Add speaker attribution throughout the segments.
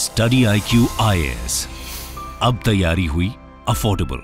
Speaker 1: Study I Q अब तैयारी हुई अफोर्डेबल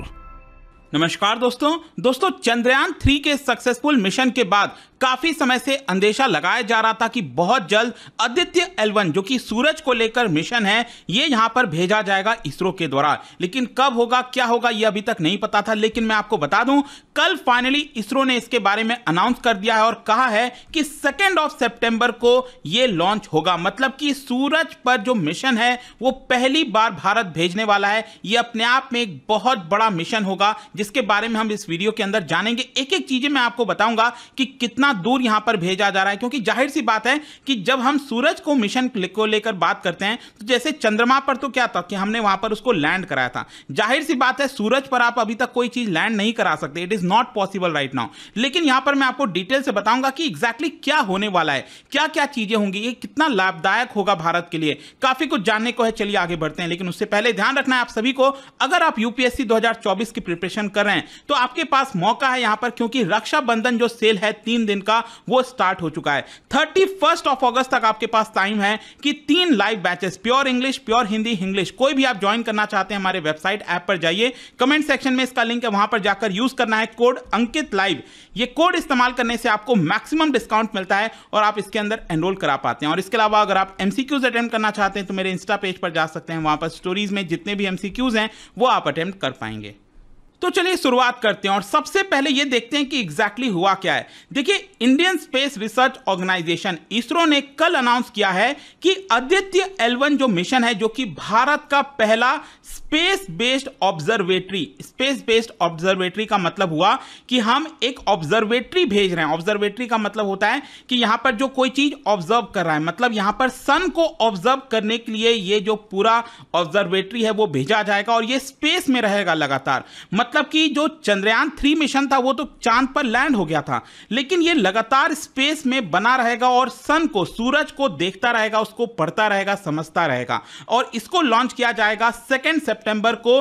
Speaker 1: नमस्कार दोस्तों दोस्तों चंद्रयान थ्री के सक्सेसफुल मिशन के बाद काफी समय से अंदेशा लगाया जा रहा था कि बहुत जल्द आदित्य एलवन जो कि सूरज को लेकर मिशन है ये यहां पर भेजा जाएगा इसरो के द्वारा लेकिन कब होगा क्या होगा ये अभी तक नहीं पता था लेकिन मैं आपको बता दूं कल फाइनली इसरो ने इसके बारे में अनाउंस कर दिया है और कहा है कि सेकेंड ऑफ सेप्टेम्बर को यह लॉन्च होगा मतलब कि सूरज पर जो मिशन है वो पहली बार भारत भेजने वाला है ये अपने आप में एक बहुत बड़ा मिशन होगा जिसके बारे में हम इस वीडियो के अंदर जानेंगे एक एक चीजें मैं आपको बताऊंगा कि कितना इतना दूर यहां पर भेजा जा रहा है क्योंकि जाहिर सी बात है कि जब हम सूरज को मिशन को लेकर बात करते हैं तो जैसे चंद्रमा पर तो क्या था कि हमने वहां पर उसको लैंड कराया था जाहिर सी बात है सूरज पर आप अभी तक कोई चीज लैंड नहीं करा सकते it is not possible right now लेकिन यहां पर मैं आपको डिटेल से बताऊंगा कि एग्जैक्टली exactly क्या होने वाला है क्या क्या चीजें होंगी ये कितना लाभदायक होगा भारत के लिए काफी कुछ जानने को है चलिए आगे बढ़ते हैं लेकिन उससे पहले ध्यान रखना है आप सभी को अगर आप यूपीएससी 2024 की प्रिपरेशन कर रहे हैं तो आपके पास मौका है यहां पर क्योंकि रक्षाबंधन जो सेल है तीन दिन दिन का वो स्टार्ट हो चुका है थर्टी फर्स्ट ऑफ अगस्त तक आपके पास टाइम है कि तीन live batches pure English pure Hindi English कोई भी आप ज्वाइन करना चाहते हैं हमारे वेबसाइट ऐप पर जाइए कमेंट सेक्शन में इसका लिंक है वहां पर जाकर यूज करना है कोड अंकित लाइव ये कोड इस्तेमाल करने से आपको मैक्सिमम डिस्काउंट मिलता है और आप इसके अंदर एनरोल करा पाते हैं और इसके अलावा अगर आप एमसीक्यूज अटेम्प्ट करना चाहते हैं तो मेरे इंस्टा पेज पर जा सकते हैं वहां पर स्टोरीज में जितने भी एमसीक्यूज हैं वो आप अटेम्प्ट कर पाएंगे तो चलिए शुरुआत करते हैं और सबसे पहले ये देखते हैं कि एग्जैक्टली exactly हुआ क्या है देखिए Indian space research organisation ISRO ने कल अनाउंस किया है कि आदित्य एलवन जो मिशन है जो कि भारत का पहला space based observatory space based observatory का मतलब हुआ कि हम एक ऑब्जर्वेटरी भेज रहे हैं ऑब्जर्वेटरी का मतलब होता है कि यहां पर जो कोई चीज ऑब्जर्व कर रहा है मतलब यहां पर सन को ऑब्जर्व करने के लिए ये जो पूरा ऑब्जर्वेटरी है वो भेजा जाएगा और ये स्पेस में रहेगा लगातार मतलब मतलब कि जो चंद्रयान थ्री मिशन था वो तो चांद पर लैंड हो गया था लेकिन ये लगातार स्पेस में बना रहेगा और सन को सूरज को देखता रहेगा उसको पढ़ता रहेगा समझता रहेगा और इसको लॉन्च किया जाएगा सेकेंड सेप्टेम्बर को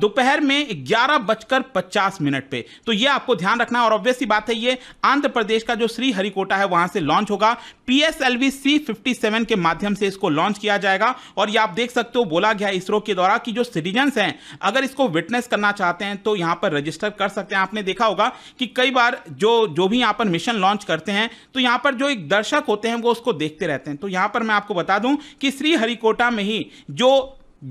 Speaker 1: दोपहर में ग्यारह बजकर पचास मिनट पे तो ये आपको ध्यान रखना है और ऑब्वियस सी बात है ये आंध्र प्रदेश का जो श्री हरिकोटा है वहां से लॉन्च होगा वी सी फिफ्टी सेवन के माध्यम से इसको लॉन्च किया जाएगा और ये आप देख सकते हो बोला गया इसरो के द्वारा कि जो सिटीजन हैं अगर इसको विटनेस करना चाहते हैं चाहते हैं तो यहां पर रजिस्टर कर सकते हैं आपने देखा होगा कि कई बार जो जो भी यहां पर मिशन लॉन्च करते हैं तो यहां पर जो एक दर्शक होते हैं वो उसको देखते रहते हैं तो यहां पर मैं आपको बता दूं कि श्रीहरिकोटा में ही जो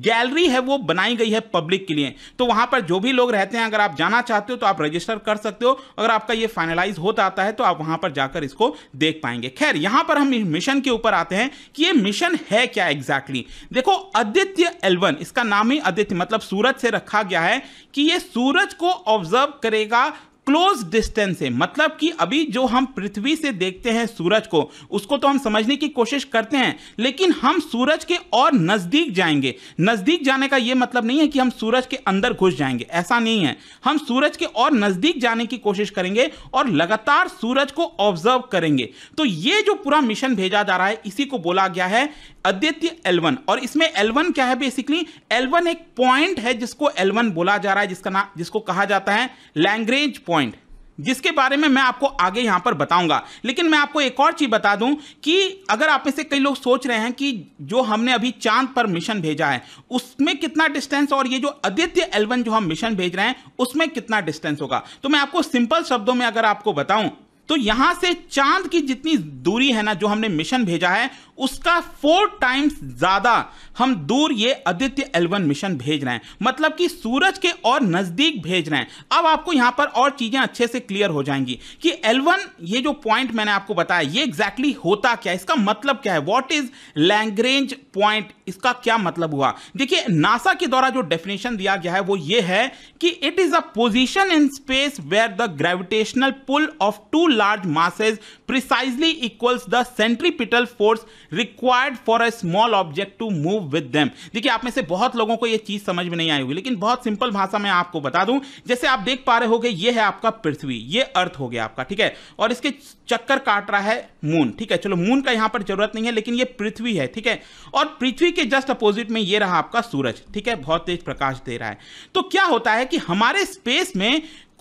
Speaker 1: गैलरी है वो बनाई गई है पब्लिक के लिए तो वहां पर जो भी लोग रहते हैं अगर आप जाना चाहते हो तो आप रजिस्टर कर सकते हो अगर आपका ये फाइनलाइज होता आता है तो आप वहां पर जाकर इसको देख पाएंगे खैर यहां पर हम मिशन के ऊपर आते हैं कि ये मिशन है क्या एग्जैक्टली exactly? देखो आदित्य एलवन इसका नाम ही आदित्य मतलब सूरज से रखा गया है कि ये सूरज को ऑब्जर्व करेगा क्लोज डिस्टेंस है मतलब कि अभी जो हम पृथ्वी से देखते हैं सूरज को उसको तो हम समझने की कोशिश करते हैं लेकिन हम सूरज के और नज़दीक जाएंगे नज़दीक जाने का ये मतलब नहीं है कि हम सूरज के अंदर घुस जाएंगे ऐसा नहीं है हम सूरज के और नज़दीक जाने की कोशिश करेंगे और लगातार सूरज को ऑब्जर्व करेंगे तो ये जो पूरा मिशन भेजा जा रहा है इसी को बोला गया है अद्वितीय L1 और इसमें L1 क्या है बेसिकली L1 एक पॉइंट है जिसको L1 बोला जा रहा है जिसका नाम जिसको कहा जाता है लैंग्रेज पॉइंट जिसके बारे में मैं आपको आगे यहां पर बताऊंगा लेकिन मैं आपको एक और चीज बता दूं कि अगर आप में से कई लोग सोच रहे हैं कि जो हमने अभी चांद पर मिशन भेजा है उसमें कितना डिस्टेंस और ये जो आदित्य एलवन जो हम मिशन भेज रहे हैं उसमें कितना डिस्टेंस होगा तो मैं आपको सिंपल शब्दों में अगर आपको बताऊं तो यहां से चांद की जितनी दूरी है ना जो हमने मिशन भेजा है उसका फोर टाइम्स ज्यादा हम दूर ये आदित्य एलवन मिशन भेज रहे हैं मतलब कि सूरज के और नजदीक भेज रहे हैं अब आपको यहां पर और चीजें अच्छे से क्लियर हो जाएंगी कि एलवन ये जो पॉइंट मैंने आपको बताया ये एग्जैक्टली exactly होता क्या इसका मतलब क्या है वॉट इज लैंग्रेंज पॉइंट इसका क्या मतलब हुआ देखिए नासा के द्वारा जो डेफिनेशन दिया गया है वो ये है कि it is a position in space where the gravitational pull of two large masses precisely equals the centripetal force required for a small object to move with them देखिए आप में से बहुत लोगों को यह चीज समझ में नहीं आई होगी लेकिन बहुत सिंपल भाषा में आपको बता दूं जैसे आप देख पा रहे हो ये है आपका पृथ्वी ये अर्थ हो गया आपका ठीक है और इसके चक्कर काट रहा है मून ठीक है चलो मून का यहां पर जरूरत नहीं है लेकिन ये पृथ्वी है ठीक है और पृथ्वी के जस्ट अपोजिट में ये रहा आपका सूरज ठीक है बहुत तेज प्रकाश दे रहा है तो क्या होता है कि हमारे स्पेस में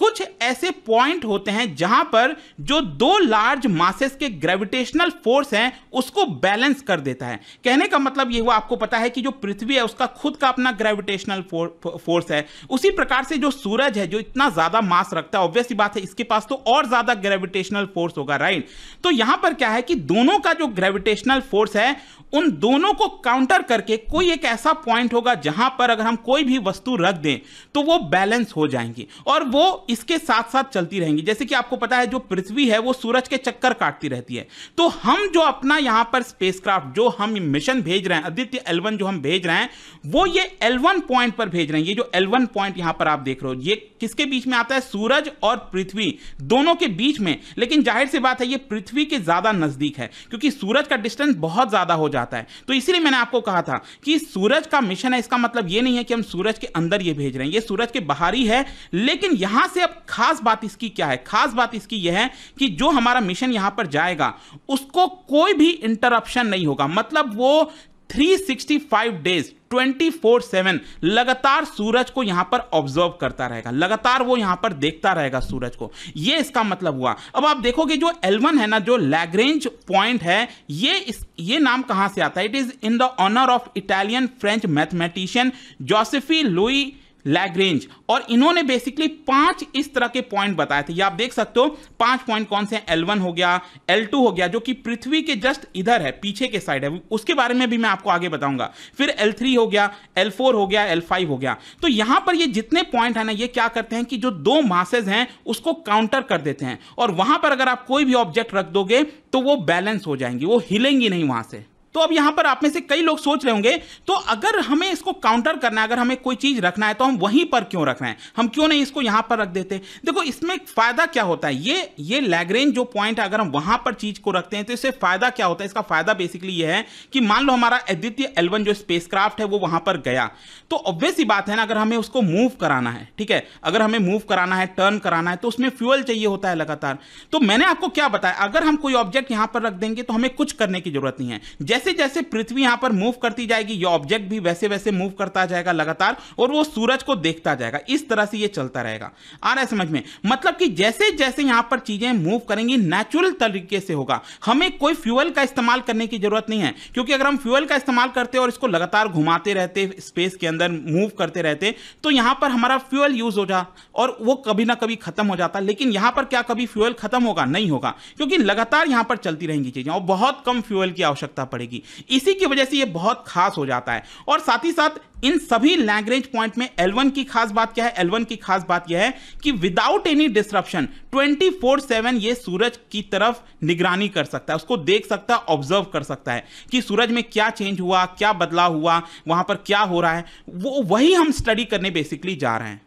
Speaker 1: कुछ ऐसे पॉइंट होते हैं जहां पर जो दो लार्ज मासेस के ग्रेविटेशनल फोर्स हैं उसको बैलेंस कर देता है कहने का मतलब यह हुआ आपको पता है कि जो पृथ्वी है उसका खुद का अपना ग्रेविटेशनल फोर्स है उसी प्रकार से जो सूरज है जो इतना ज्यादा मास रखता है ऑब्वियसली बात है इसके पास तो और ज्यादा ग्रेविटेशनल फोर्स होगा राइट तो यहां पर क्या है कि दोनों का जो ग्रेविटेशनल फोर्स है उन दोनों को काउंटर करके कोई एक ऐसा पॉइंट होगा जहां पर अगर हम कोई भी वस्तु रख दें तो वो बैलेंस हो जाएंगी और वो इसके साथ साथ चलती रहेंगी जैसे कि आपको पता है जो पृथ्वी है वो सूरज के चक्कर काटती रहती है तो हम जो अपना यहां पर स्पेसक्राफ्ट जो हम मिशन भेज रहे हैं आदित्य एलवन जो हम भेज रहे हैं वो ये एलवन पॉइंट पर भेज रहे हैं ये जो एलवन पॉइंट यहां पर आप देख रहे हो ये किसके बीच में आता है सूरज और पृथ्वी दोनों के बीच में लेकिन जाहिर सी बात है ये पृथ्वी के ज्यादा नजदीक है क्योंकि सूरज का डिस्टेंस बहुत ज्यादा हो जाता है तो इसलिए मैंने आपको कहा था कि सूरज का मिशन है इसका मतलब ये नहीं है कि हम सूरज के अंदर ये भेज रहे हैं ये सूरज के बाहर ही है लेकिन यहां से अब खास बात इसकी क्या है खास बात इसकी यह है कि जो हमारा मिशन यहां पर जाएगा उसको कोई भी इंटरप्शन नहीं होगा मतलब वो 365 डेज 24/7 लगातार सूरज को यहां पर ऑब्जर्व करता रहेगा लगातार वो यहां पर देखता रहेगा सूरज को ये इसका मतलब हुआ अब आप देखोगे जो L1 है ना जो लैग्रेंज पॉइंट है ये इस ये नाम कहां से आता है it is in the honour of Italian French mathematician Joseph Louis Lagrange और इन्होंने बेसिकली पांच इस तरह के पॉइंट बताए थे ये आप देख सकते हो पांच पॉइंट कौन से एल वन हो गया एल टू हो गया जो कि पृथ्वी के जस्ट इधर है पीछे के साइड है उसके बारे में भी मैं आपको आगे बताऊंगा फिर एल थ्री हो गया एल फोर हो गया एल फाइव हो गया तो यहां पर ये जितने पॉइंट है ना ये क्या करते हैं कि जो दो मासेज हैं उसको काउंटर कर देते हैं और वहां पर अगर आप कोई भी ऑब्जेक्ट रख दोगे तो वो बैलेंस हो जाएंगी वो हिलेंगी नहीं वहां से तो अब यहां पर आप में से कई लोग सोच रहे होंगे तो अगर हमें इसको काउंटर करना है अगर हमें कोई चीज़ रखना है तो हम वहीं पर क्यों रख रहे हैं हम क्यों नहीं इसको यहां पर रख देते देखो इसमें फ़ायदा क्या होता है ये ये लैग्रेंज जो पॉइंट अगर हम वहां पर चीज़ को रखते हैं तो इससे फ़ायदा क्या होता है इसका फ़ायदा बेसिकली ये है कि मान लो हमारा अद्वितीय एलवन जो स्पेस है वो वहां पर गया तो ऑब्वियस ही बात है ना अगर हमें उसको मूव कराना है ठीक है अगर हमें मूव कराना है टर्न कराना है तो उसमें फ्यूअल चाहिए होता है लगातार तो मैंने आपको क्या बताया अगर हम कोई ऑब्जेक्ट यहां पर रख देंगे तो हमें कुछ करने की जरूरत नहीं है जैसे जैसे जैसे पृथ्वी यहां पर मूव करती जाएगी ये ऑब्जेक्ट भी वैसे वैसे मूव करता जाएगा लगातार और वो सूरज को देखता जाएगा इस तरह से ये चलता रहेगा आ रहा है समझ में मतलब कि जैसे जैसे यहां पर चीजें मूव करेंगी नेचुरल तरीके से होगा हमें कोई फ्यूअल का इस्तेमाल करने की जरूरत नहीं है क्योंकि अगर हम फ्यूअल का इस्तेमाल करते और इसको लगातार घुमाते रहते स्पेस के अंदर मूव करते रहते तो यहां पर हमारा फ्यूअल यूज हो जा और वो कभी ना कभी खत्म हो जाता लेकिन यहां पर क्या कभी फ्यूअल खत्म होगा नहीं होगा क्योंकि लगातार यहां पर चलती रहेंगी चीजें और बहुत कम फ्यूअल की आवश्यकता पड़ेगी जाएगी इसी की वजह से ये बहुत खास हो जाता है और साथ ही साथ इन सभी लैंग्वेज पॉइंट में L1 की खास बात क्या है L1 की खास बात यह है कि विदाउट एनी डिस्ट्रप्शन 24/7 ये सूरज की तरफ निगरानी कर सकता है उसको देख सकता है ऑब्जर्व कर सकता है कि सूरज में क्या चेंज हुआ क्या बदलाव हुआ वहां पर क्या हो रहा है वो वही हम स्टडी करने बेसिकली जा रहे हैं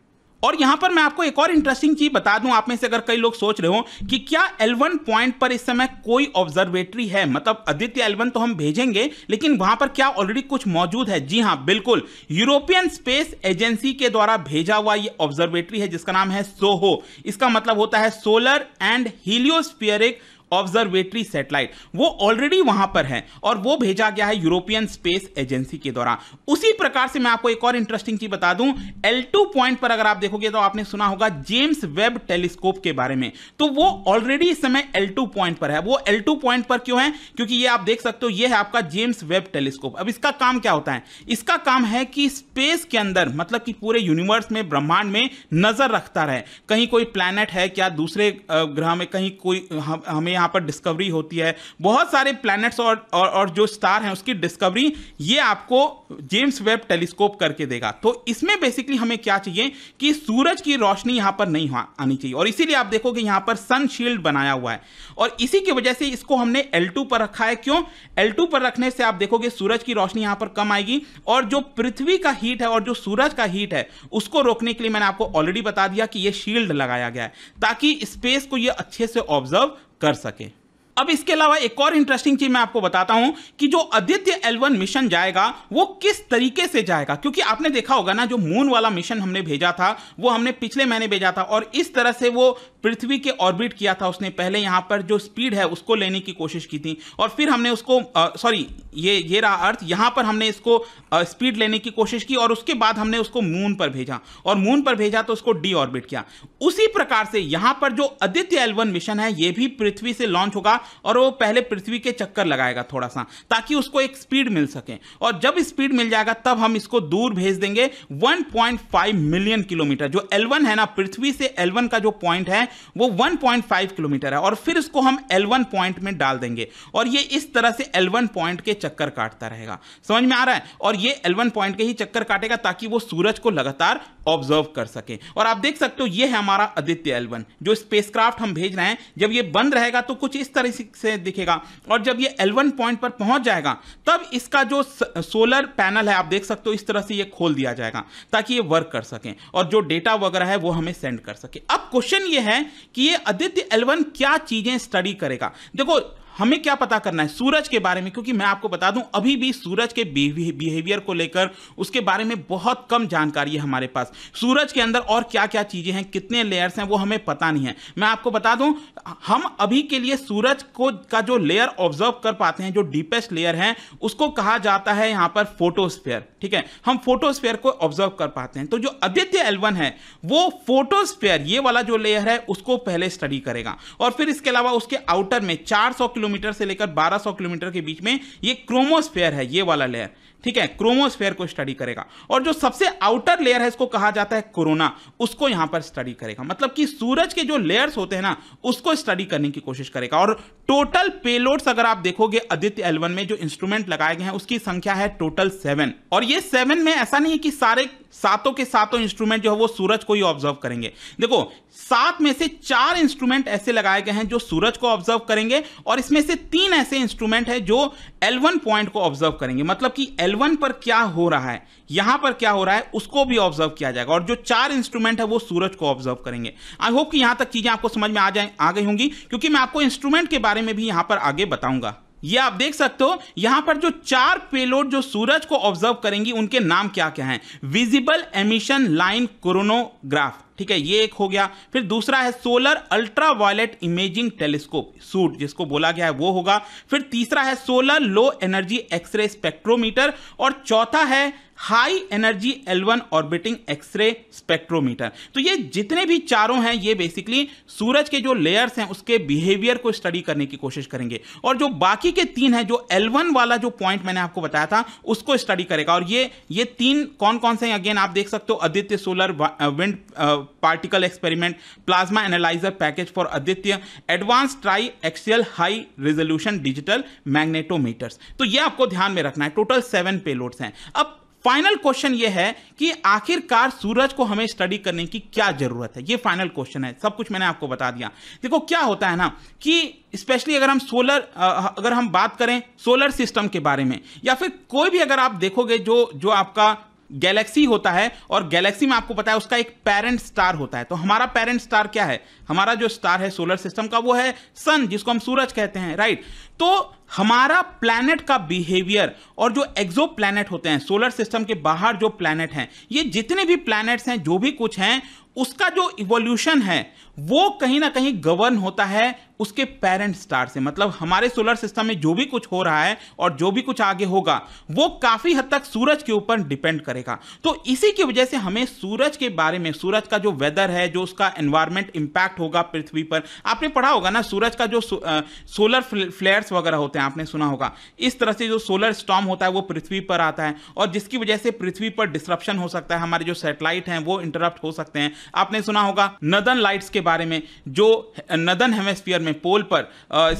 Speaker 1: और यहां पर मैं आपको एक और इंटरेस्टिंग चीज बता दूं आप में से अगर कई लोग सोच रहे हो कि क्या L1 पॉइंट पर इस समय कोई ऑब्जर्वेटरी है मतलब आदित्य L1 तो हम भेजेंगे लेकिन वहां पर क्या ऑलरेडी कुछ मौजूद है जी हाँ बिल्कुल यूरोपियन स्पेस एजेंसी के द्वारा भेजा हुआ ये ऑब्जर्वेटरी है जिसका नाम है सोहो इसका मतलब होता है solar and heliospheric observatory satellite वो ऑलरेडी वहां पर है और वो भेजा गया है यूरोपियन स्पेस एजेंसी के द्वारा उसी प्रकार से मैं आपको एक और इंटरेस्टिंग चीज बता दूं एल टू पॉइंट पर अगर आप देखोगे तो आपने सुना होगा जेम्स वेब टेलीस्कोप के बारे में तो वो ऑलरेडी इस समय एल टू पॉइंट पर है वो एल टू पॉइंट पर क्यों है क्योंकि ये आप देख सकते हो ये है आपका जेम्स वेब टेलीस्कोप अब इसका काम क्या होता है इसका काम है कि स्पेस के अंदर मतलब कि पूरे यूनिवर्स में ब्रह्मांड में नजर रखता रहे कहीं कोई प्लैनेट है क्या दूसरे ग्रह में कहीं कोई हमें यहाँ पर डिस्कवरी होती है बहुत सारे प्लैनेट्स और, और और जो स्टार हैं उसकी डिस्कवरी ये आपको जेम्स वेब टेलीस्कोप करके देगा तो इसमें बेसिकली हमें क्या चाहिए कि सूरज की रोशनी यहाँ पर नहीं आनी चाहिए और इसीलिए आप देखोगे यहाँ पर सनशील्ड बनाया हुआ है और इसी की वजह से इसको हमने एल पर रखा है क्यों एल पर रखने से आप देखोगे सूरज की रोशनी यहाँ पर कम आएगी और जो पृथ्वी का हीट है और जो सूरज का हीट है उसको रोकने के लिए मैंने आपको ऑलरेडी बता दिया कि यह शील्ड लगाया गया है ताकि स्पेस को यह अच्छे से ऑब्जर्व कर सकें अब इसके अलावा एक और इंटरेस्टिंग चीज मैं आपको बताता हूं कि जो आदित्य एलवन मिशन जाएगा वो किस तरीके से जाएगा क्योंकि आपने देखा होगा ना जो मून वाला मिशन हमने भेजा था वो हमने पिछले महीने भेजा था और इस तरह से वो पृथ्वी के ऑर्बिट किया था उसने पहले यहां पर जो स्पीड है उसको लेने की कोशिश की थी और फिर हमने उसको सॉरी ये ये रहा अर्थ यहां पर हमने इसको स्पीड लेने की कोशिश की और उसके बाद हमने उसको मून पर भेजा और मून पर भेजा तो उसको डी ऑर्बिट किया उसी प्रकार से यहां पर जो आदित्य एलवन मिशन है यह भी पृथ्वी से लॉन्च होगा और वो पहले पृथ्वी के चक्कर लगाएगा थोड़ा सा ताकि उसको एक स्पीड मिल सके और जब स्पीड मिल जाएगा तब हम इसको दूर भेज देंगे 1.5 मिलियन किलोमीटर जो L1 है ना पृथ्वी से L1 का जो पॉइंट है वो 1.5 किलोमीटर है और फिर इसको हम L1 पॉइंट में डाल देंगे और ये इस तरह से L1 पॉइंट के चक्कर काटता रहेगा समझ में आ रहा है और ये L1 पॉइंट के ही चक्कर काटेगा ताकि वो सूरज को लगातार ऑब्जर्व कर सके और आप देख सकते हो ये है हमारा आदित्य L1 जो स्पेसक्राफ्ट हम भेज रहे हैं जब ये बंद रहेगा तो कुछ इस तरह से दिखेगा और जब ये L1 पॉइंट पर पहुंच जाएगा तब इसका जो सोलर पैनल है आप देख सकते हो इस तरह से ये खोल दिया जाएगा ताकि ये वर्क कर सकें और जो डेटा वगैरह है वो हमें सेंड कर सके अब क्वेश्चन ये है कि ये आदित्य एल क्या चीजें स्टडी करेगा देखो हमें क्या पता करना है सूरज के बारे में क्योंकि मैं आपको बता दूं अभी भी सूरज के बिहेवियर को लेकर उसके बारे में बहुत कम जानकारी है हमारे पास सूरज के अंदर और क्या क्या चीज़ें हैं कितने लेयर्स हैं वो हमें पता नहीं है मैं आपको बता दूं हम अभी के लिए सूरज को का जो लेयर ऑब्जर्व कर पाते हैं जो डीपेस्ट लेयर है उसको कहा जाता है यहां पर फोटोस्फेयर ठीक है हम फोटोस्फेयर को ऑब्जर्व कर पाते हैं तो जो आदित्य एलवन है वो फोटोस्फेयर ये वाला जो लेयर है उसको पहले स्टडी करेगा और फिर इसके अलावा उसके आउटर में चार किलो किलोमीटर से लेकर 1200 किलोमीटर के बीच में ये क्रोमोस्फेयर है ये वाला लेयर ठीक है क्रोमोस्फेयर को स्टडी करेगा और जो सबसे आउटर लेयर है इसको कहा जाता है कोरोना उसको यहां पर स्टडी करेगा मतलब कि सूरज के जो लेयर्स होते हैं ना उसको स्टडी करने की कोशिश करेगा और टोटल पेलोड्स अगर आप देखोगे आदित्य एलवन में जो इंस्ट्रूमेंट लगाए गए हैं उसकी संख्या है टोटल सेवन और ये सेवन में ऐसा नहीं है कि सारे सातों के सातों इंस्ट्रूमेंट जो है वो सूरज को ही ऑब्जर्व करेंगे देखो सात में से चार इंस्ट्रूमेंट ऐसे लगाए गए हैं जो सूरज को ऑब्जर्व करेंगे और इसमें से तीन ऐसे इंस्ट्रूमेंट है जो एलवन पॉइंट को ऑब्जर्व करेंगे मतलब कि एलवन पर क्या हो रहा है यहां पर क्या हो रहा है उसको भी ऑब्जर्व किया जाएगा और जो चार इंस्ट्रूमेंट है वो सूरज को ऑब्जर्व करेंगे आई होप कि यहां तक चीजें आपको समझ में आ जाए आ गई होंगी क्योंकि मैं आपको इंस्ट्रूमेंट के बारे बारे में भी यहाँ पर आगे बताऊंगा ये आप देख सकते हो यहां पर जो चार पेलोड जो सूरज को ऑब्जर्व करेंगी उनके नाम क्या क्या हैं विजिबल एमिशन लाइन क्रोनोग्राफ ठीक है ये एक हो गया फिर दूसरा है solar ultra violet imaging telescope suite जिसको बोला गया है वो होगा फिर तीसरा है solar low energy x ray spectrometer और चौथा है high energy L1 orbiting x ray spectrometer तो ये जितने भी चारों हैं ये बेसिकली सूरज के जो लेयर्स हैं उसके बिहेवियर को स्टडी करने की कोशिश करेंगे और जो बाकी के तीन हैं जो L1 वाला जो पॉइंट मैंने आपको बताया था उसको स्टडी करेगा और ये ये तीन कौन कौन से अगेन आप देख सकते हो Aditya solar wind particle experiment plasma analyser package for Aditya advance tri axial high resolution digital magnetometers तो ये आपको ध्यान में रखना है टोटल सेवन पेलोड्स हैं अब फाइनल क्वेश्चन ये है कि आखिरकार सूरज को हमें स्टडी करने की क्या जरूरत है ये फाइनल क्वेश्चन है सब कुछ मैंने आपको बता दिया देखो क्या होता है ना कि स्पेशली अगर हम सोलर अगर हम बात करें सोलर सिस्टम के बारे में या फिर कोई भी अगर आप देखोगे जो जो आपका गैलेक्सी होता है और गैलेक्सी में आपको पता है उसका एक पेरेंट स्टार होता है तो हमारा पेरेंट स्टार क्या है हमारा जो स्टार है सोलर सिस्टम का वो है सन जिसको हम सूरज कहते हैं राइट तो हमारा प्लैनेट का बिहेवियर और जो एक्जो प्लैनेट होते हैं सोलर सिस्टम के बाहर जो प्लैनेट हैं ये जितने भी प्लैनेट्स हैं जो भी कुछ हैं उसका जो इवोल्यूशन है वो कहीं ना कहीं गवर्न होता है उसके पेरेंट स्टार से मतलब हमारे सोलर सिस्टम में जो भी कुछ हो रहा है और जो भी कुछ आगे होगा वो काफ़ी हद तक सूरज के ऊपर डिपेंड करेगा तो इसी की वजह से हमें सूरज के बारे में सूरज का जो वेदर है जो उसका एनवायरमेंट इम्पैक्ट होगा पृथ्वी पर आपने पढ़ा होगा ना सूरज का जो सो, आ, सोलर फ्लेयर्स वगैरह होते हैं आपने सुना होगा इस तरह से जो सोलर स्टॉम होता है वो पृथ्वी पर आता है और जिसकी वजह से पृथ्वी पर डिस्ट्रप्शन हो सकता है हमारे जो सेटेलाइट हैं वो इंटरप्ट हो सकते हैं आपने सुना होगा नदन लाइट्स के बारे में जो नदन हेमस्फियर में पोल पर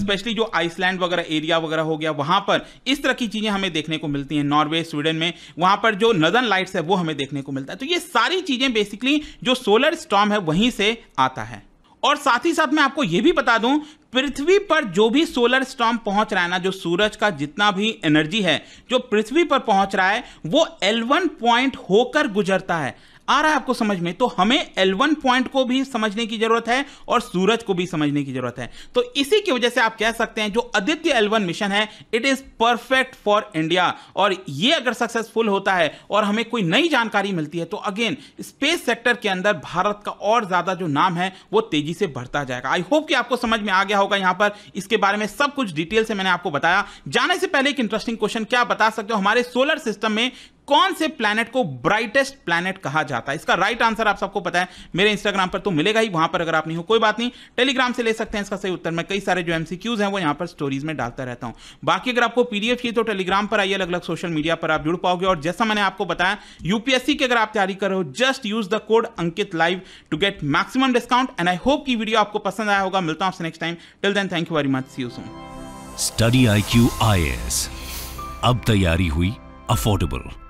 Speaker 1: स्पेशली जो आइसलैंड वगैरह एरिया वगैरह हो गया वहां पर इस तरह की चीजें हमें देखने को मिलती हैं नॉर्वे स्वीडन में वहां पर जो नदन लाइट्स है वो हमें देखने को मिलता है तो ये सारी चीजें बेसिकली जो सोलर स्टॉम है वहीं से आता है और साथ ही साथ मैं आपको यह भी बता दूं पृथ्वी पर जो भी सोलर स्टॉम पहुंच रहा है ना जो सूरज का जितना भी एनर्जी है जो पृथ्वी पर पहुंच रहा है वो एल वन पॉइंट होकर गुजरता है आ रहा है आपको समझ में तो हमें L1 पॉइंट को भी समझने की जरूरत है और सूरज को भी समझने की जरूरत है तो इसी की वजह से आप कह सकते हैं जो आदित्य L1 मिशन है it is perfect for India और ये अगर सक्सेसफुल होता है और हमें कोई नई जानकारी मिलती है तो अगेन स्पेस सेक्टर के अंदर भारत का और ज्यादा जो नाम है वो तेजी से बढ़ता जाएगा आई होप कि आपको समझ में आ गया होगा यहां पर इसके बारे में सब कुछ डिटेल से मैंने आपको बताया जाने से पहले एक इंटरेस्टिंग क्वेश्चन क्या बता सकते हो हमारे सोलर सिस्टम में कौन से प्लैनेट को ब्राइटेस्ट प्लैनेट कहा जाता है इसका राइट आंसर आप सबको पता है मेरे इंस्टाग्राम पर तो मिलेगा ही वहां पर अगर आप नहीं हो कोई बात नहीं टेलीग्राम से ले सकते हैं इसका सही उत्तर मैं कई सारे जो एमसीक्यूज हैं वो यहां पर स्टोरीज में डालता रहता हूं बाकी अगर आपको पीडीएफ चाहिए तो टेलीग्राम पर आइए अलग अलग सोशल मीडिया पर आप जुड़ पाओगे और जैसा मैंने आपको बताया यूपीएससी की अगर आप तैयारी कर रहे हो just use the code Ankit live to get maximum discount and I hope की वीडियो आपको पसंद आया होगा मिलता हूं आपसे next time till then thank you very much see you soon study I Q अब तैयारी हुई अफोर्डेबल